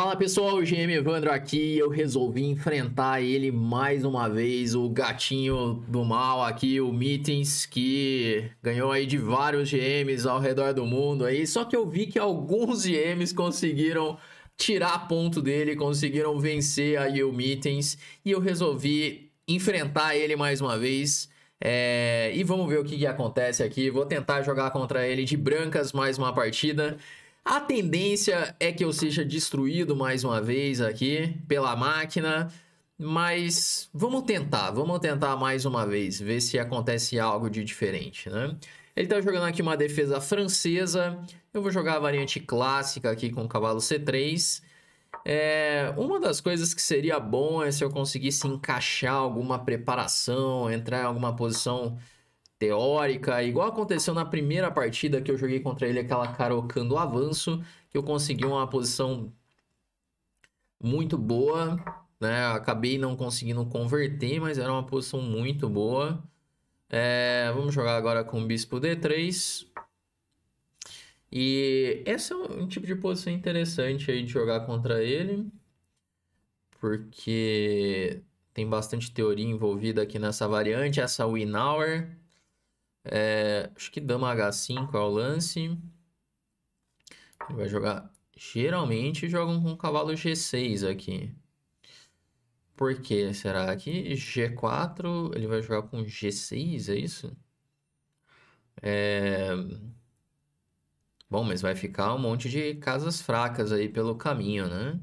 Fala pessoal, o GM Evandro aqui. Eu resolvi enfrentar ele mais uma vez, o gatinho do mal aqui, o Meetings, que ganhou aí de vários GMs ao redor do mundo aí. Só que eu vi que alguns GMs conseguiram tirar ponto dele, conseguiram vencer aí o Meetings e eu resolvi enfrentar ele mais uma vez. É... E vamos ver o que, que acontece aqui. Vou tentar jogar contra ele de brancas mais uma partida. A tendência é que eu seja destruído mais uma vez aqui pela máquina, mas vamos tentar, vamos tentar mais uma vez, ver se acontece algo de diferente, né? Ele tá jogando aqui uma defesa francesa, eu vou jogar a variante clássica aqui com o cavalo C3. É, uma das coisas que seria bom é se eu conseguisse encaixar alguma preparação, entrar em alguma posição teórica, igual aconteceu na primeira partida que eu joguei contra ele, aquela carocando o avanço, que eu consegui uma posição muito boa, né? Acabei não conseguindo converter, mas era uma posição muito boa. É, vamos jogar agora com o bispo d3. E esse é um tipo de posição interessante aí de jogar contra ele, porque tem bastante teoria envolvida aqui nessa variante, essa Winauer. É, acho que dama H5 é o lance. Ele vai jogar... Geralmente jogam com cavalo G6 aqui. Por que será que G4 ele vai jogar com G6, é isso? É... Bom, mas vai ficar um monte de casas fracas aí pelo caminho, né?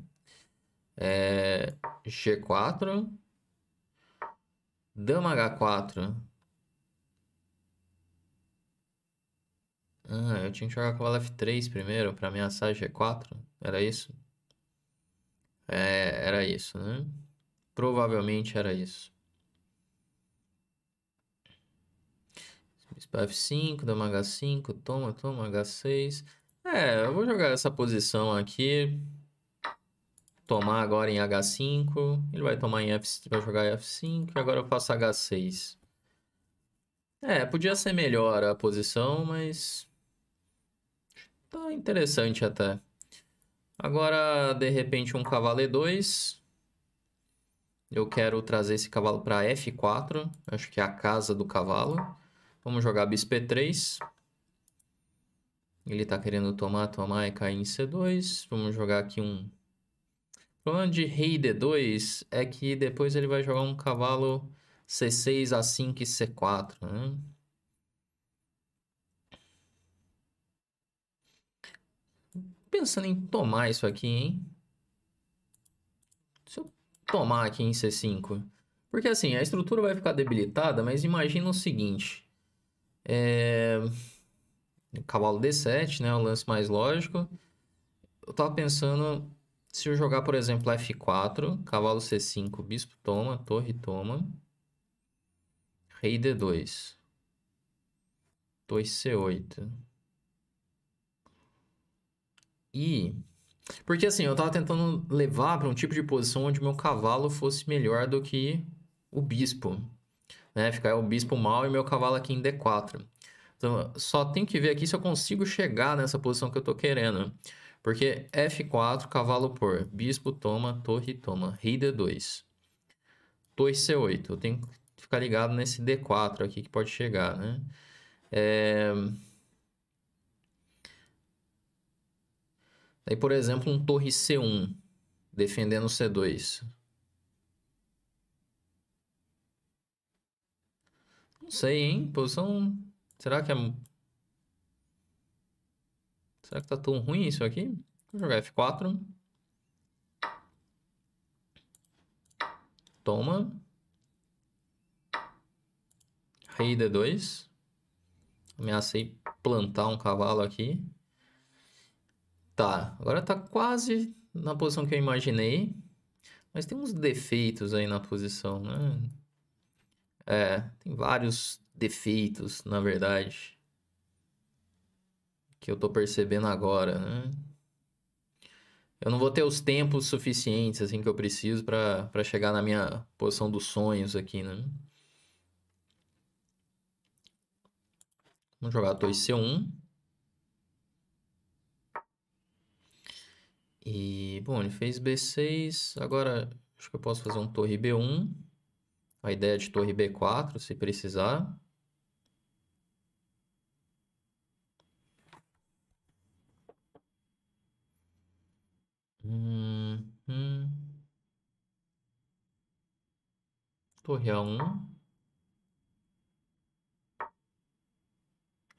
É... G4. Dama H4. Ah, eu tinha que jogar cavalo F3 primeiro pra ameaçar G4? Era isso? É, era isso, né? Provavelmente era isso. Bispo F5, dama H5, toma, toma, H6. É, eu vou jogar essa posição aqui. Tomar agora em H5. Ele vai tomar em F5, vai jogar F5 e agora eu faço H6. É, podia ser melhor a posição, mas Tá interessante até. Agora, de repente, um cavalo E2. Eu quero trazer esse cavalo para F4. Acho que é a casa do cavalo. Vamos jogar bispo E3. Ele está querendo tomar, tomar e cair em C2. Vamos jogar aqui um... O problema de rei D2 é que depois ele vai jogar um cavalo C6, A5 e C4, né? pensando em tomar isso aqui, hein? Se eu tomar aqui em C5. Porque assim, a estrutura vai ficar debilitada, mas imagina o seguinte. É... Cavalo D7, né? O lance mais lógico. Eu tava pensando se eu jogar, por exemplo, F4, cavalo C5, bispo toma, torre toma. Rei D2. 2 C8. E. Porque assim, eu tava tentando levar para um tipo de posição onde meu cavalo fosse melhor do que o bispo. Né? Ficar o bispo mal e meu cavalo aqui em D4. Então, só tem que ver aqui se eu consigo chegar nessa posição que eu tô querendo. Porque F4, cavalo por, bispo toma, torre toma, rei D2. Torre C8, eu tenho que ficar ligado nesse D4 aqui que pode chegar, né? É... Daí, por exemplo, um torre C1 defendendo C2. Não sei, hein? Posição... Será que é... Será que tá tão ruim isso aqui? Vou jogar F4. Toma. Rei D2. Ameacei plantar um cavalo aqui. Tá, agora tá quase na posição que eu imaginei. Mas tem uns defeitos aí na posição, né? É, tem vários defeitos, na verdade. Que eu tô percebendo agora, né? Eu não vou ter os tempos suficientes, assim, que eu preciso para chegar na minha posição dos sonhos aqui, né? Vamos jogar 2C1. E, bom, ele fez B6, agora acho que eu posso fazer um torre B1. A ideia é de torre B4, se precisar. Uhum. Torre A1.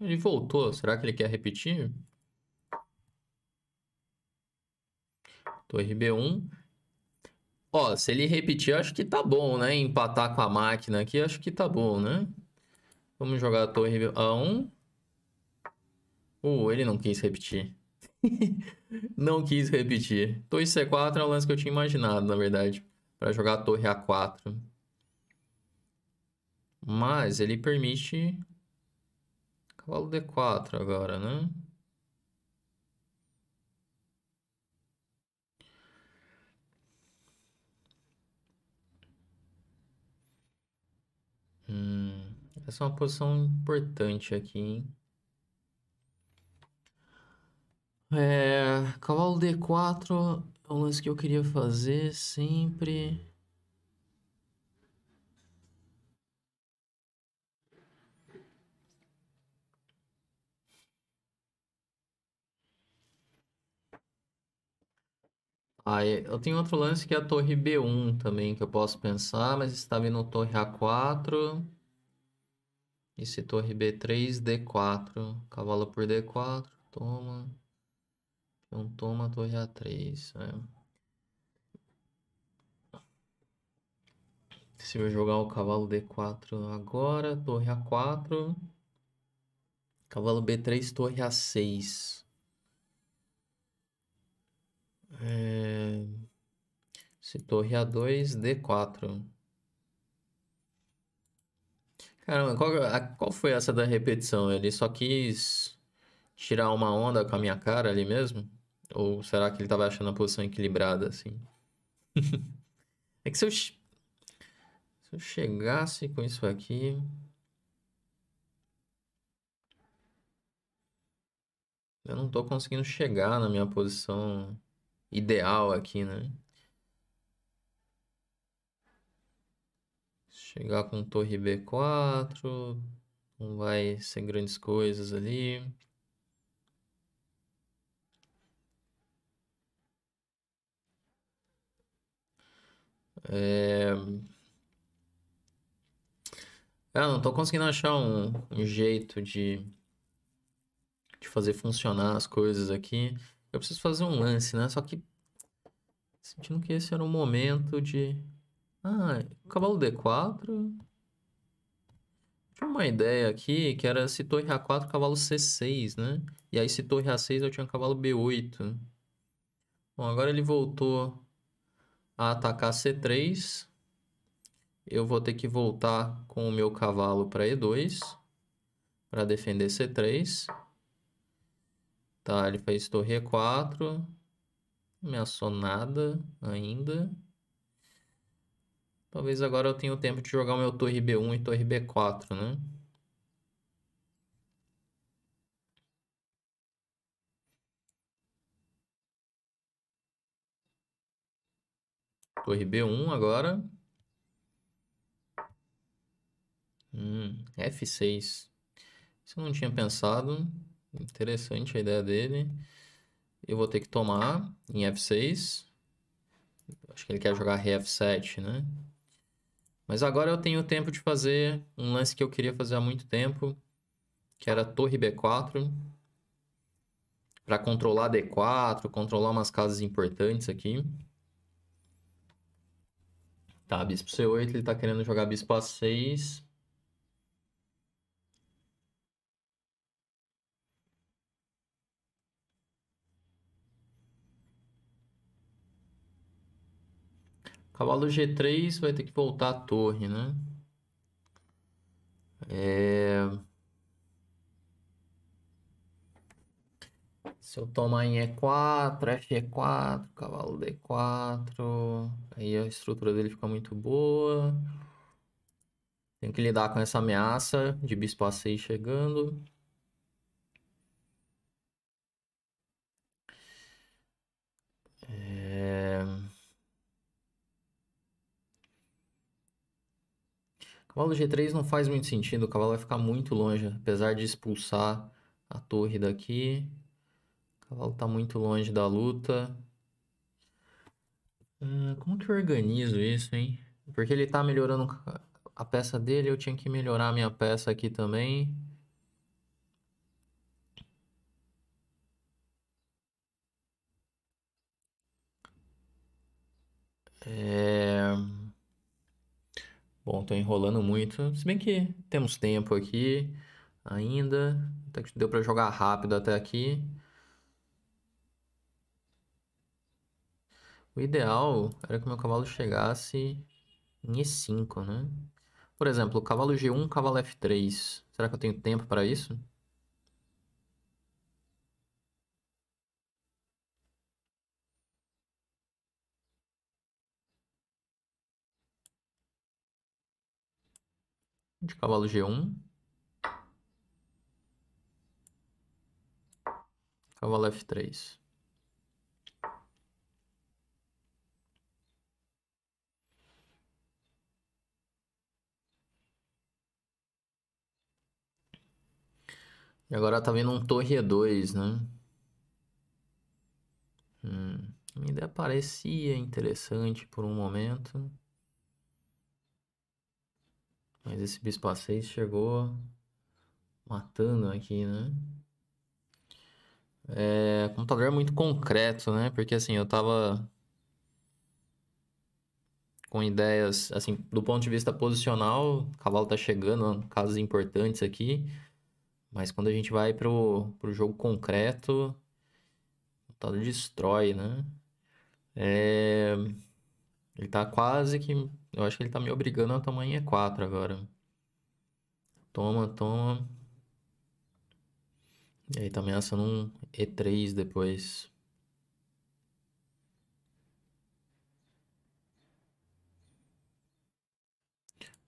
Ele voltou, será que ele quer repetir? Torre B1. Ó, se ele repetir, acho que tá bom, né? Empatar com a máquina aqui, acho que tá bom, né? Vamos jogar a torre A1. Uh, ele não quis repetir. não quis repetir. Torre C4 é o lance que eu tinha imaginado, na verdade. para jogar a torre A4. Mas ele permite... Cavalo D4 agora, né? Hum, essa é uma posição importante aqui, hein? É, cavalo D4 é um lance que eu queria fazer sempre. Aí ah, é, eu tenho outro lance que é a torre B1 também, que eu posso pensar, mas está vindo torre A4. E se torre B3, D4. Cavalo por D4, toma. Então toma torre A3. É. Se eu jogar o cavalo D4 agora, torre A4. Cavalo B3, torre A6. É... Se torre A2, D4. Caramba, qual, a, qual foi essa da repetição? Ele só quis tirar uma onda com a minha cara ali mesmo? Ou será que ele estava achando a posição equilibrada, assim? é que se eu, se eu chegasse com isso aqui... Eu não estou conseguindo chegar na minha posição ideal aqui, né? Chegar com torre B4, não vai ser grandes coisas ali. É... Ah, não tô conseguindo achar um, um jeito de, de fazer funcionar as coisas aqui eu preciso fazer um lance, né? Só que sentindo que esse era um momento de. Ah, cavalo D4. Tinha uma ideia aqui que era se torre A4, cavalo C6, né? E aí se torre A6 eu tinha cavalo B8. Bom, agora ele voltou a atacar C3. Eu vou ter que voltar com o meu cavalo para E2 para defender C3. Tá, ele fez torre E4. Não ameaçou nada ainda. Talvez agora eu tenha o tempo de jogar o meu torre B1 e torre B4, né? Torre B1 agora. Hum, F6. Isso eu não tinha pensado. Interessante a ideia dele. Eu vou ter que tomar em F6. Acho que ele quer jogar Ré F7, né? Mas agora eu tenho tempo de fazer um lance que eu queria fazer há muito tempo, que era torre B4, para controlar D4, controlar umas casas importantes aqui. Tá, bispo C8, ele está querendo jogar bispo A6. Cavalo G3 vai ter que voltar à torre, né? É... Se eu tomar em E4, F4, cavalo D4, aí a estrutura dele fica muito boa. Tem que lidar com essa ameaça de bispo A6 chegando. Cavalo G3 não faz muito sentido, o cavalo vai ficar muito longe, apesar de expulsar a torre daqui. O cavalo está muito longe da luta. Uh, como que eu organizo isso, hein? Porque ele está melhorando a peça dele, eu tinha que melhorar a minha peça aqui também. É... Bom, estou enrolando muito. Se bem que temos tempo aqui ainda. Até que deu para jogar rápido até aqui. O ideal era que meu cavalo chegasse em E5, né? Por exemplo, cavalo G1, cavalo F3. Será que eu tenho tempo para isso? de cavalo G1. Cavalo F3. E agora tá vindo um torre E2, né? Hum, a minha ideia parecia interessante por um momento. Mas esse bispo A6 chegou matando aqui, né? É, computador é muito concreto, né? Porque assim, eu tava com ideias, assim, do ponto de vista posicional, o cavalo tá chegando, casos importantes aqui. Mas quando a gente vai pro, pro jogo concreto, o computador destrói, né? É... Ele tá quase que. Eu acho que ele tá me obrigando ao tamanho E4 agora. Toma, toma. E aí tá ameaçando um E3 depois.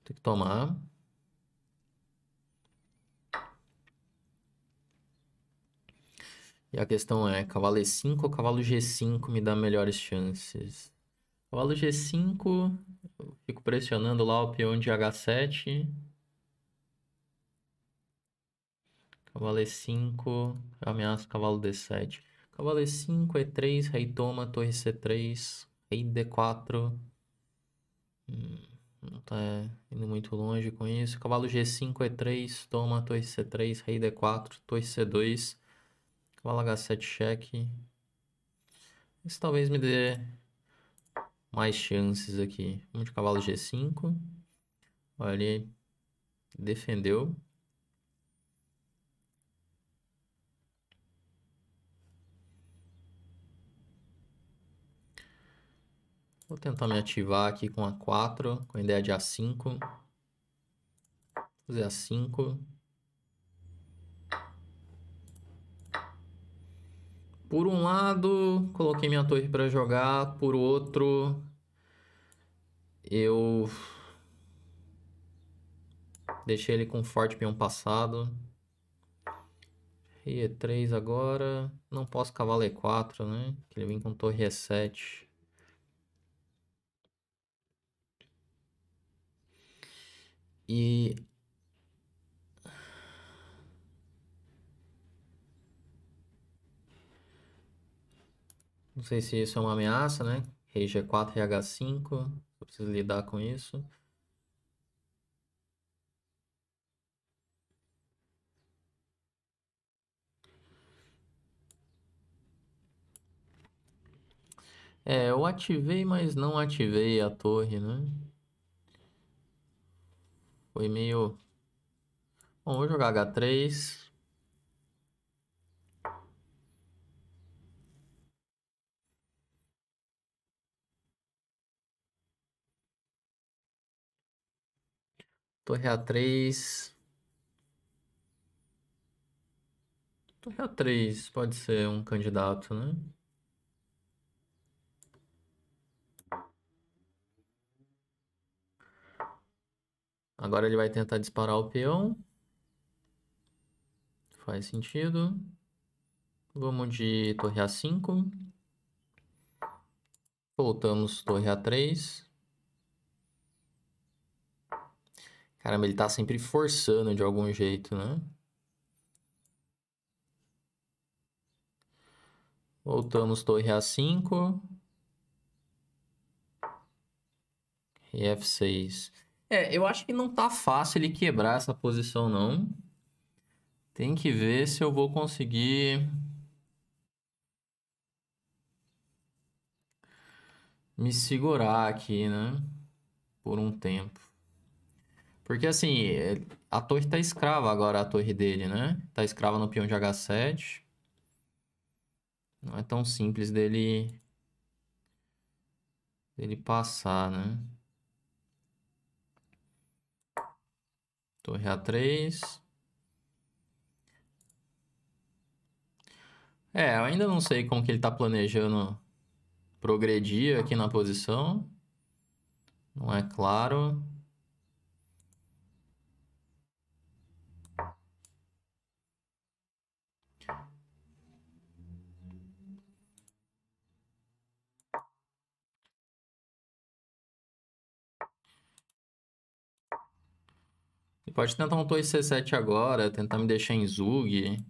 Tem que tomar. E a questão é, cavalo E5 ou cavalo G5 me dá melhores chances? Cavalo G5, eu fico pressionando lá o peão de H7. Cavalo E5, ameaça ameaço cavalo D7. Cavalo E5, E3, rei toma, torre C3, rei D4. Hum, não tá indo muito longe com isso. Cavalo G5, E3, toma, torre C3, rei D4, torre C2. Cavalo H7 cheque. Isso talvez me dê mais chances aqui. Vamos de cavalo G5. Olha, ele defendeu. Vou tentar me ativar aqui com A4, com a ideia de A5. Vou Fazer A5. Por um lado, coloquei minha torre para jogar, por outro, eu deixei ele com forte peão passado. Rei E3 agora, não posso cavalo E4, né? Que ele vem com torre E7. E Não sei se isso é uma ameaça, né? Rei G4, Rei H5. Eu preciso lidar com isso. É, eu ativei, mas não ativei a torre, né? Foi meio... Bom, vou jogar H3. Torre A3. Torre A3 pode ser um candidato, né? Agora ele vai tentar disparar o peão. Faz sentido. Vamos de torre A5. Voltamos torre A3. Caramba, ele tá sempre forçando de algum jeito, né? Voltamos torre A5. E F6. É, eu acho que não tá fácil ele quebrar essa posição, não. Tem que ver se eu vou conseguir... Me segurar aqui, né? Por um tempo. Porque assim, é, a torre tá escrava agora, a torre dele, né? Tá escrava no peão de H7. Não é tão simples dele... dele passar, né? Torre A3. É, eu ainda não sei como que ele tá planejando progredir aqui na posição. Não é claro. Pode tentar um 2 C7 agora, tentar me deixar em Zug.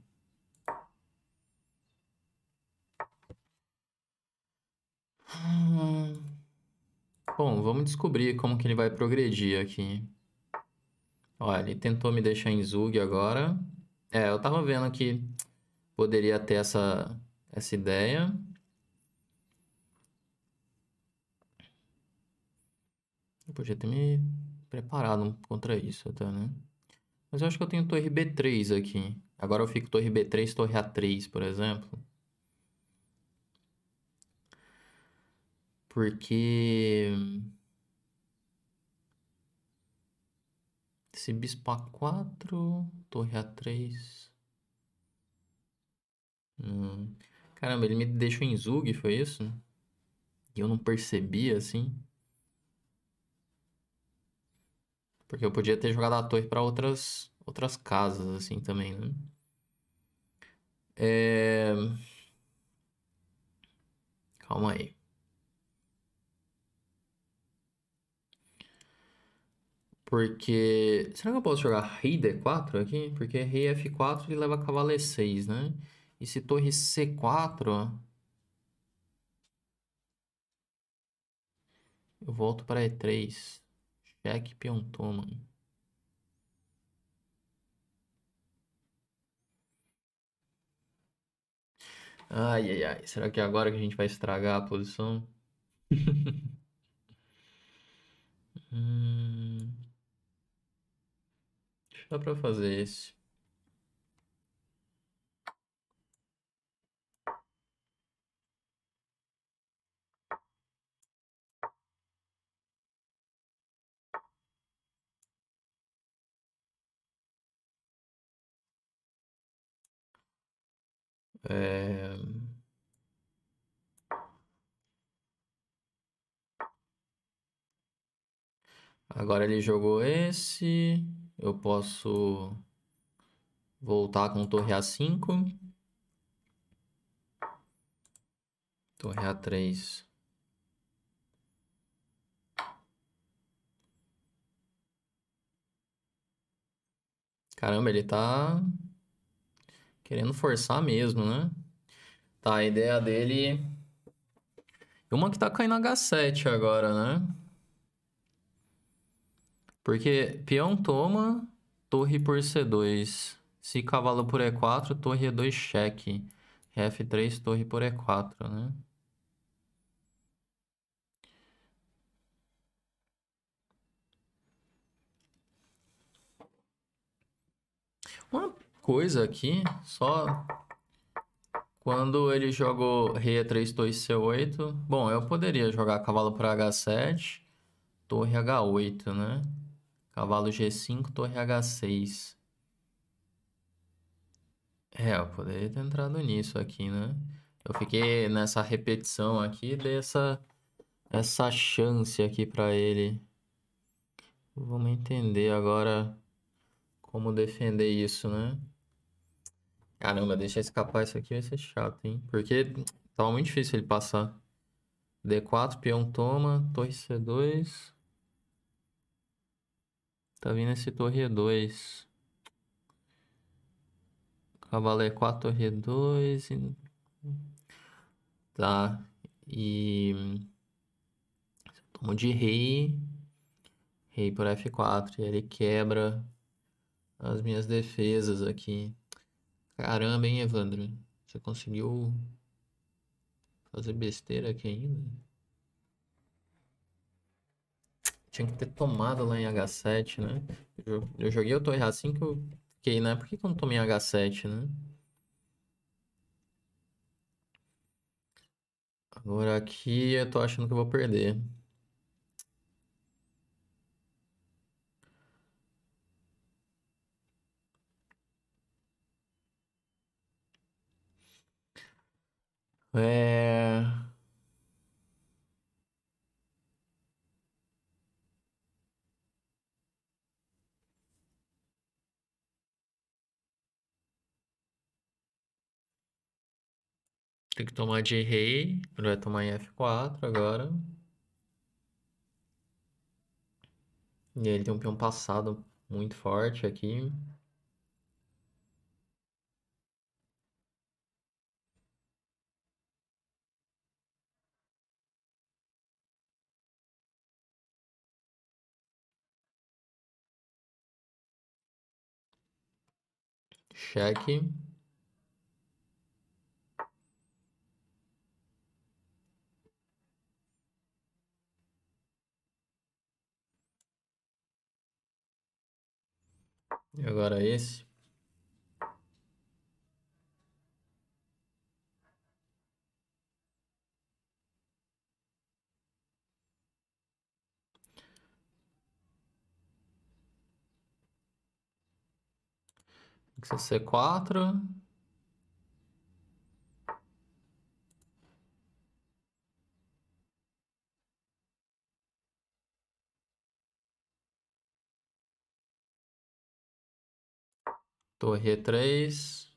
Bom, vamos descobrir como que ele vai progredir aqui. Olha, ele tentou me deixar em Zug agora. É, eu tava vendo que poderia ter essa, essa ideia. Eu podia ter me preparado contra isso até, né? Mas eu acho que eu tenho torre B3 aqui. Agora eu fico torre B3, torre A3, por exemplo. Porque... Esse bispo A4, torre A3... Hum. Caramba, ele me deixou em Zug, foi isso? E eu não percebi, assim... Porque eu podia ter jogado a torre para outras, outras casas, assim, também, né? É... Calma aí. Porque... Será que eu posso jogar rei d4 aqui? Porque rei f4 ele leva cavalo e6, né? E se torre c4... Eu volto para e3. Jack Piontou, mano. Ai, ai, ai. Será que é agora que a gente vai estragar a posição? hum... Dá pra fazer esse. É... Agora ele jogou esse. Eu posso voltar com torre A5. Torre A3. Caramba, ele tá Querendo forçar mesmo, né? Tá, a ideia dele. Uma que tá caindo H7 agora, né? Porque peão toma, torre por C2. Se cavalo por E4, torre E2 cheque. F3, torre por E4, né? Uma coisa aqui, só quando ele jogou rei a3, 2, c8. Bom, eu poderia jogar cavalo para h7, torre h8, né? Cavalo g5, torre h6. É, eu poderia ter entrado nisso aqui, né? Eu fiquei nessa repetição aqui, dei essa chance aqui para ele. Vamos entender agora como defender isso, né? Caramba, deixar escapar isso aqui vai ser chato, hein? Porque tava muito difícil ele passar. D4, peão toma, torre C2. Tá vindo esse torre E2. Cavalo E4, torre E2. Tá. E... Tomo de rei. Rei por F4. E ele quebra as minhas defesas aqui. Caramba, hein, Evandro? Você conseguiu fazer besteira aqui ainda? Tinha que ter tomado lá em H7, né? Eu, eu joguei o Torre assim que eu fiquei, né? Por que, que eu não tomei H7, né? Agora aqui eu tô achando que eu vou perder. É... Tem que tomar de rei. Ele vai tomar em F4 agora. E ele tem um peão passado muito forte aqui. cheque. E agora esse. C4. Torre três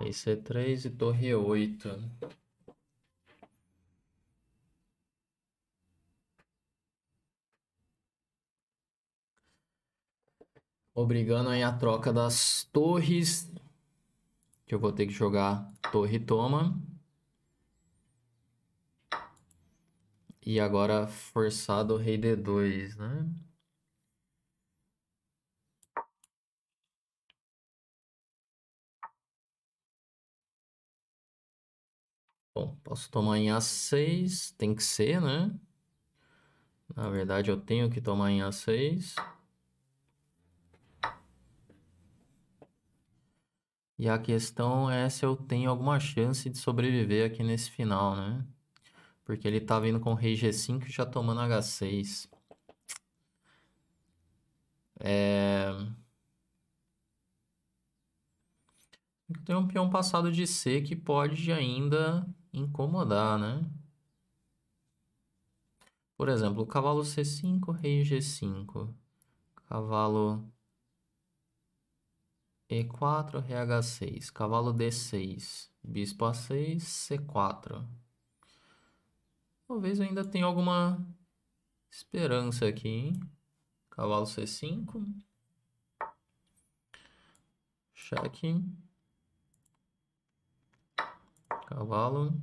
Rei C3 e torre oito obrigando aí a troca das torres. Que eu vou ter que jogar torre toma. E agora forçado o rei D2, né? Bom, posso tomar em A6, tem que ser, né? Na verdade, eu tenho que tomar em A6. E a questão é se eu tenho alguma chance de sobreviver aqui nesse final, né? Porque ele tá vindo com rei G5 e já tomando H6. É... Tem um peão passado de C que pode ainda incomodar, né? Por exemplo, cavalo C5, rei G5. Cavalo e4, RH6, cavalo D6, bispo A6, C4. Talvez ainda tenha alguma esperança aqui, hein? Cavalo C5. Cheque. Cavalo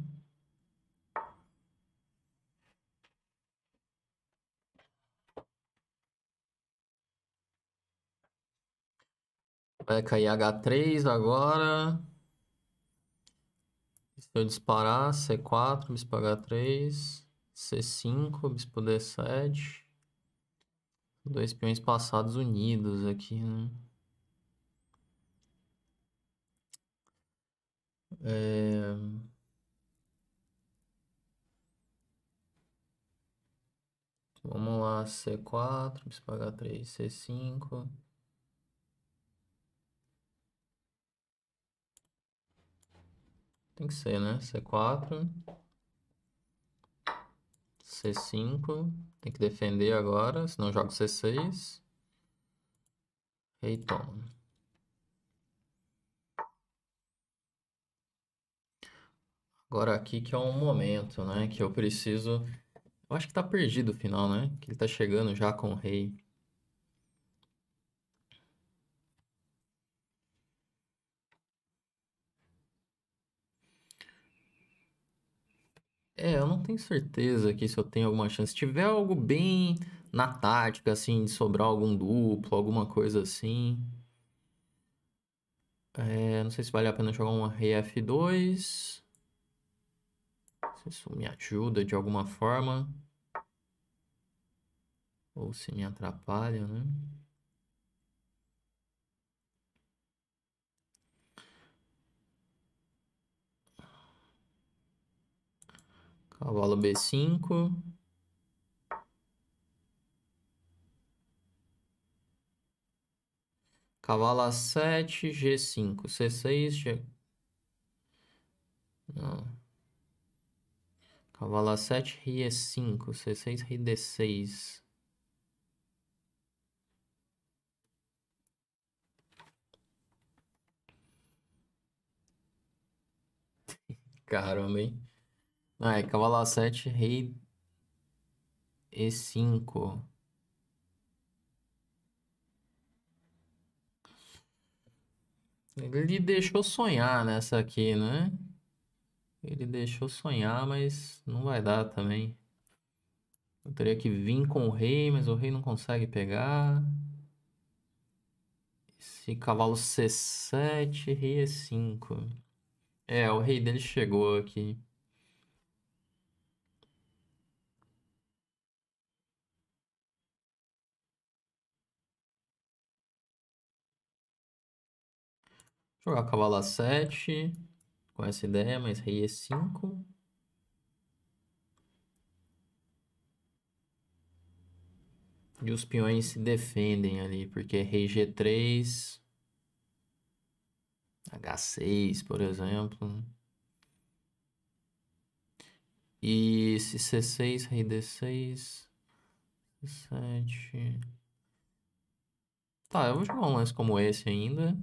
Vai cair H3 agora. Se eu disparar, C4, bispo H3, C5, bispo D7. Dois peões passados unidos aqui, né? É... Vamos lá, C4, bispo H3, C5. Tem que ser, né? C4. C5. Tem que defender agora, senão jogo C6. Rei toma. Agora aqui que é um momento, né? Que eu preciso... Eu acho que tá perdido o final, né? Que ele tá chegando já com o rei. É, eu não tenho certeza aqui se eu tenho alguma chance. Se tiver algo bem na tática, assim, de sobrar algum duplo, alguma coisa assim. É, não sei se vale a pena jogar um rei F2. Se isso me ajuda de alguma forma. Ou se me atrapalha, né? Cavalo B5. Cavalo A7, G5, C6, G... Não. Cavalo A7, Ri E5, C6, Ri D6. Caramba, hein? Ah, é cavalo A7, rei E5. Ele deixou sonhar nessa aqui, né? Ele deixou sonhar, mas não vai dar também. Eu teria que vir com o rei, mas o rei não consegue pegar. Esse cavalo C7, rei E5. É, o rei dele chegou aqui. Jogar cavalo A7. Com essa ideia, mas rei E5. É e os peões se defendem ali, porque é rei G3. H6, por exemplo. E se C6, rei D6. C7. Tá, eu vou jogar um lance como esse ainda.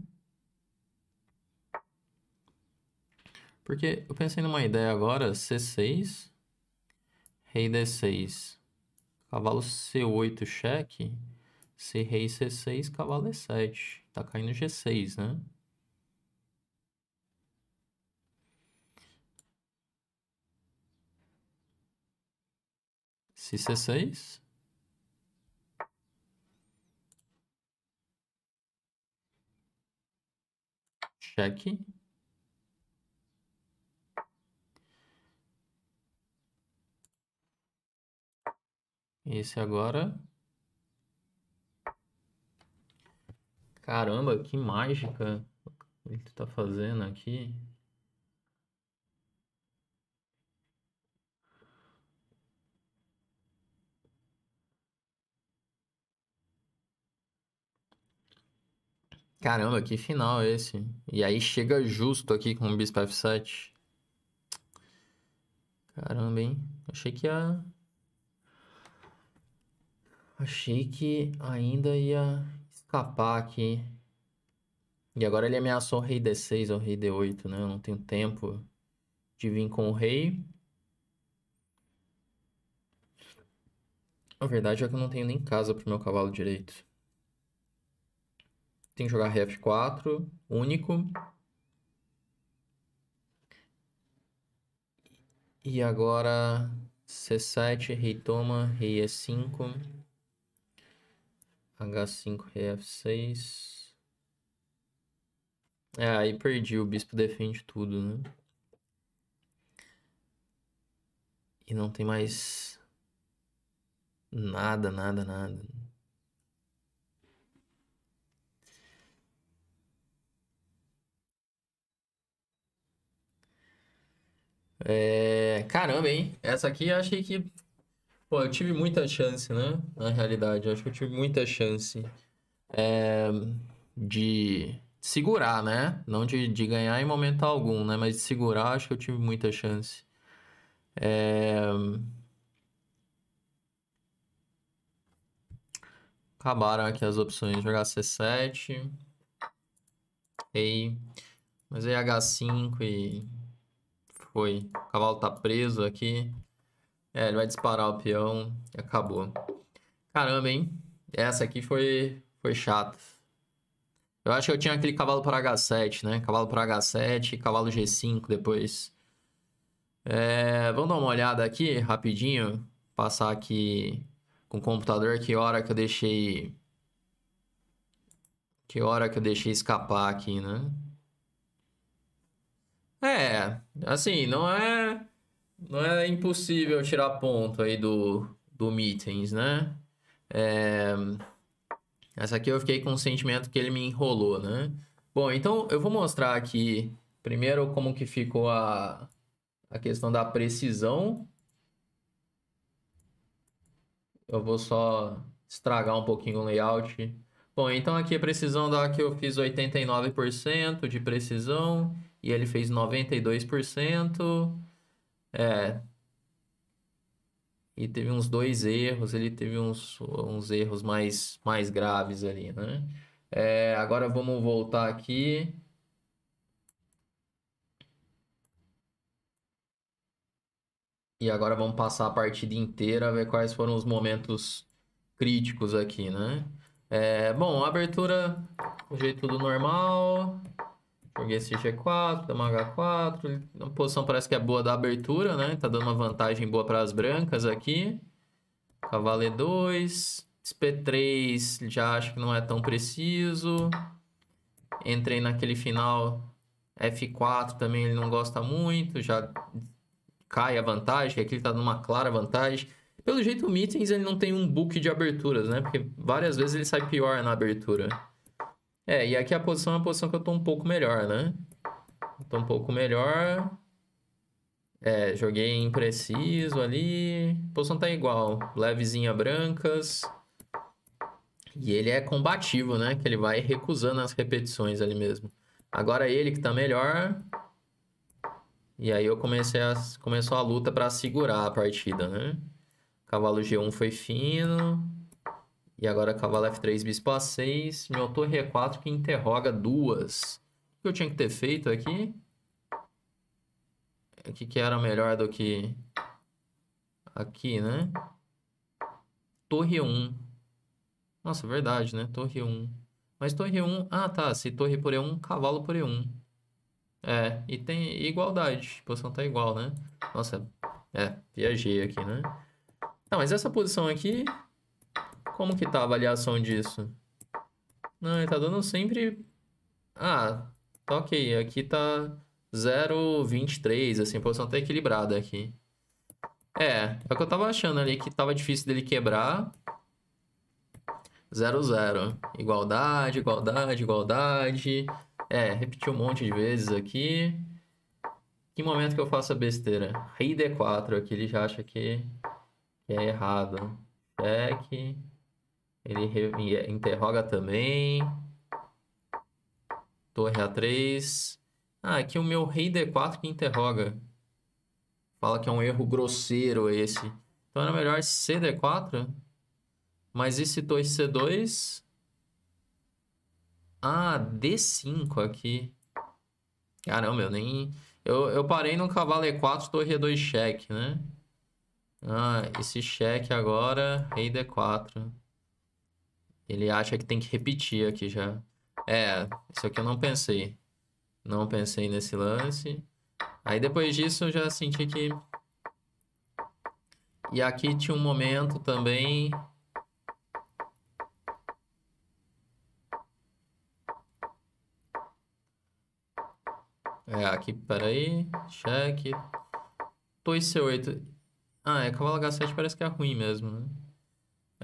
Porque eu pensei numa ideia agora, C6, rei D6, cavalo C8 cheque, se rei C6, cavalo E7. Tá caindo G6, né? Se C6, cheque. Esse agora. Caramba, que mágica ele tá fazendo aqui. Caramba, que final esse. E aí chega justo aqui com o bispo f7. Caramba, hein? Achei que ia Achei que ainda ia escapar aqui. E agora ele ameaçou o rei D6 ou rei D8, né? Eu não tenho tempo de vir com o rei. A verdade é que eu não tenho nem casa pro meu cavalo direito. Tem que jogar f 4, único. E agora C7, rei toma, rei E5. H5Rf6. É, aí perdi. O bispo defende tudo, né? E não tem mais nada, nada, nada. É... Caramba, hein? Essa aqui eu achei que Pô, eu tive muita chance, né? Na realidade, acho que eu tive muita chance é, de segurar, né? Não de, de ganhar em momento algum, né? Mas de segurar, acho que eu tive muita chance. É... Acabaram aqui as opções. Jogar C7. Rei. Mas aí H5 e... Foi. O cavalo tá preso aqui. É, ele vai disparar o peão e acabou. Caramba, hein? Essa aqui foi, foi chata. Eu acho que eu tinha aquele cavalo para H7, né? Cavalo para H7 e cavalo G5 depois. É, vamos dar uma olhada aqui, rapidinho. Passar aqui com o computador que hora que eu deixei... Que hora que eu deixei escapar aqui, né? É, assim, não é não é impossível tirar ponto aí do, do Meetings, né? É... Essa aqui eu fiquei com o sentimento que ele me enrolou, né? Bom, então eu vou mostrar aqui primeiro como que ficou a, a questão da precisão. Eu vou só estragar um pouquinho o layout. Bom, então aqui a precisão da que eu fiz 89% de precisão e ele fez 92%. É. E teve uns dois erros, ele teve uns, uns erros mais, mais graves ali, né? É, agora vamos voltar aqui. E agora vamos passar a partida inteira, ver quais foram os momentos críticos aqui, né? É, bom, abertura do jeito do normal. Joguei esse G4, dama H4. A posição parece que é boa da abertura, né? Tá dando uma vantagem boa para as brancas aqui. Cavalo E2. SP3 já acho que não é tão preciso. Entrei naquele final F4 também ele não gosta muito, já cai a vantagem, aqui ele tá numa clara vantagem. Pelo jeito o Mittens ele não tem um book de aberturas, né? Porque várias vezes ele sai pior na abertura. É, e aqui a posição é uma posição que eu estou um pouco melhor, né? Estou um pouco melhor. É, joguei impreciso ali. A posição tá igual. Levezinha brancas. E ele é combativo, né? Que ele vai recusando as repetições ali mesmo. Agora ele que tá melhor. E aí eu comecei a... Começou a luta para segurar a partida, né? Cavalo G1 foi fino. E agora cavalo F3, bispo A6, meu torre E4 que interroga duas. O que eu tinha que ter feito aqui? O que, que era melhor do que aqui, né? Torre 1. Nossa, verdade, né? Torre 1. Mas torre 1... Ah, tá. Se torre por E1, cavalo por E1. É, e tem igualdade. A posição tá igual, né? Nossa, é. Viajei aqui, né? Tá, mas essa posição aqui como que tá a avaliação disso? Não, ele tá dando sempre... Ah, tá ok. Aqui tá 0,23, assim, a posição tá equilibrada aqui. É, é o que eu tava achando ali, que tava difícil dele quebrar. 0,0. Igualdade, igualdade, igualdade. É, repetiu um monte de vezes aqui. Que momento que eu faço a besteira? Rei D4, aqui ele já acha que é errado. Cheque. Ele eh, interroga também. Torre A3. Ah, aqui é o meu rei D4 que interroga. Fala que é um erro grosseiro esse. Então era melhor CD4. Mas e se torre C2? Ah, D5 aqui. Caramba, eu nem... Eu, eu parei no cavalo E4, torre E2 cheque, né? Ah, esse cheque agora, rei D4. Ele acha que tem que repetir aqui já. É, isso aqui eu não pensei. Não pensei nesse lance. Aí depois disso eu já senti que. E aqui tinha um momento também. É, aqui, peraí. Cheque. 2 C8. Ah, é cavalo H7 parece que é ruim mesmo, né?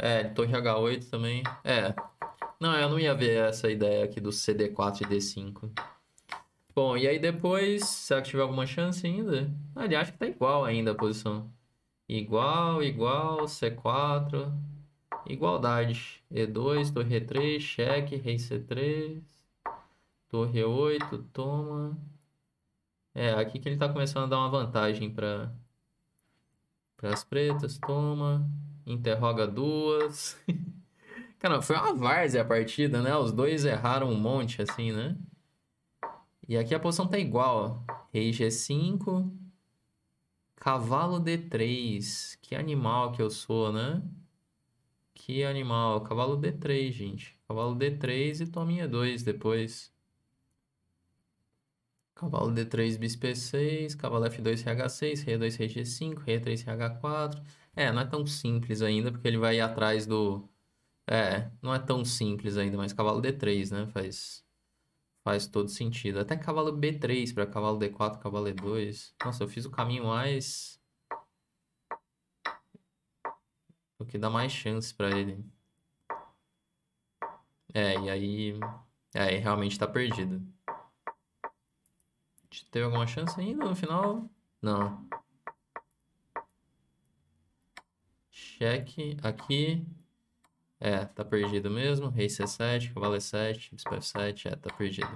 É, torre H8 também. É. Não, eu não ia ver essa ideia aqui do CD4 e D5. Bom, e aí depois, será que tiver alguma chance ainda? Aliás, acho que tá igual ainda a posição. Igual, igual, C4, igualdade. E2, torre E3, cheque, rei C3, torre E8, toma. É, aqui que ele tá começando a dar uma vantagem para as pretas, toma interroga duas. Cara, foi uma várzea a partida, né? Os dois erraram um monte, assim, né? E aqui a posição tá igual, ó. Rei G5. Cavalo D3. Que animal que eu sou, né? Que animal. Cavalo D3, gente. Cavalo D3 e tominha 2 depois. Cavalo D3, bispo 6 Cavalo F2, rh 6 Rei 2, Rei G5. Rei 3, rh 4 é, não é tão simples ainda, porque ele vai ir atrás do. É, não é tão simples ainda, mas cavalo D3, né? Faz, faz todo sentido. Até cavalo B3 para cavalo D4, cavalo E2. Nossa, eu fiz o caminho mais. O que dá mais chance para ele. É, e aí. É, e realmente tá perdido. A gente teve alguma chance ainda no final? Não. check aqui. É, tá perdido mesmo. Rei C7, cavalo E7, bispo F7, é, tá perdido.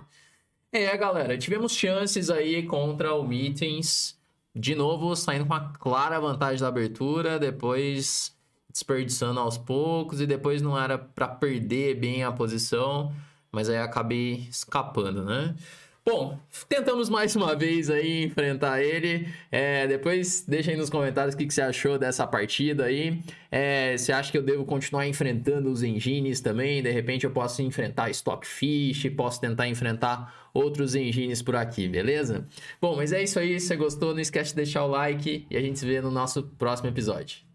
É, galera, tivemos chances aí contra o Meetings. De novo, saindo com a clara vantagem da abertura, depois desperdiçando aos poucos e depois não era para perder bem a posição, mas aí acabei escapando, né? Bom, tentamos mais uma vez aí enfrentar ele. É, depois deixa aí nos comentários o que, que você achou dessa partida aí. É, você acha que eu devo continuar enfrentando os engines também? De repente eu posso enfrentar Stockfish, posso tentar enfrentar outros engines por aqui, beleza? Bom, mas é isso aí. Se você gostou, não esquece de deixar o like e a gente se vê no nosso próximo episódio.